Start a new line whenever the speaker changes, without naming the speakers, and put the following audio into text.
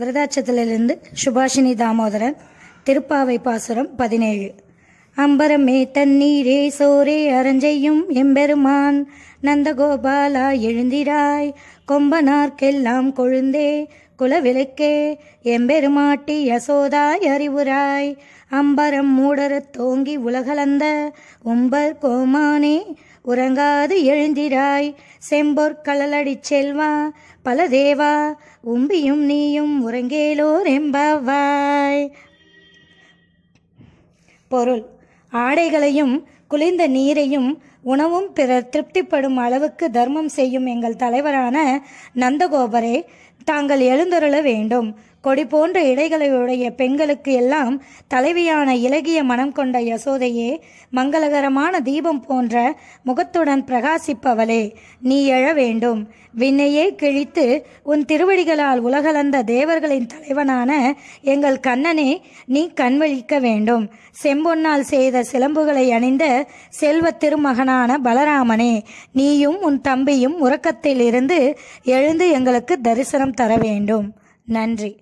விருதாச்சத்திலிருந்து சுபாஷினி தாமோதரன் திருப்பாவை பாசுரம் பதினேழு அம்பரமே தண்ணீரே சோரே அரஞ்செய்யும் எம்பெருமான் நந்தகோபாலா எழுந்திராய் கொம்பனார்க்கெல்லாம் கொழுந்தே குலவிளக்கே எம்பெருமாட்டி யசோதாய் அறிவுராய் அம்பரம் மூடரத் தோங்கி உலகலந்த உம்பர் கோமானே உறங்காது எழுந்திராய் செம்பொற்களலடி செல்வா பல தேவா உம்பியும் நீயும் உறங்கேலோர் எம்பாவாய் பொருள் ஆடைகளையும் குளிர்ந்த நீரையும் உணவும் பிறர் திருப்திப்படும் அளவுக்கு தர்மம் செய்யும் எங்கள் தலைவரான நந்தகோபரே தாங்கள் எழுந்தருள வேண்டும் கொடி போன்ற இடைகளையுடைய பெண்களுக்கு எல்லாம் தலைவியான இலகிய மனம் கொண்ட யசோதையே மங்களகரமான தீபம் போன்ற முகத்துடன் பிரகாசிப்பவளே நீ எழ வேண்டும் விண்ணையே கிழித்து உன் திருவடிகளால் உலகளந்த தேவர்களின் தலைவனான எங்கள் கண்ணனே நீ கண்வழிக்க வேண்டும் செம்பொன்னால் செய்த சிலம்புகளை அணிந்த செல்வ திருமகனான பலராமனே நீயும் உன் தம்பியும் உறக்கத்தில் இருந்து எழுந்து எங்களுக்கு தரிசனம் தர வேண்டும் நன்றி